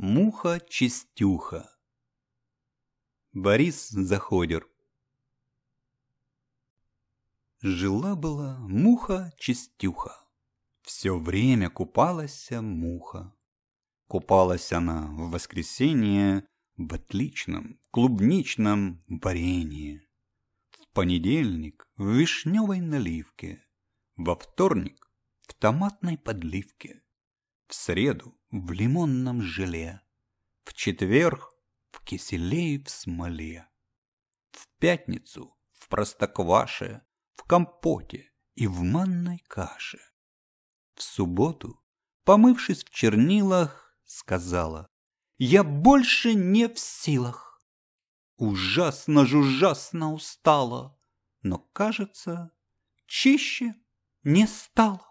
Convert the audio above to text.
Муха-чистюха. Борис Заходер. Жила-была муха-чистюха. Все время купалась муха. Купалась она в воскресенье в отличном клубничном варенье. В понедельник в вишневой наливке. Во вторник в томатной подливке в среду в лимонном желе, в четверг в киселе и в смоле, в пятницу в простокваше, в компоте и в манной каше. В субботу, помывшись в чернилах, сказала, «Я больше не в силах». Ужасно ж ужасно устала, но, кажется, чище не стало.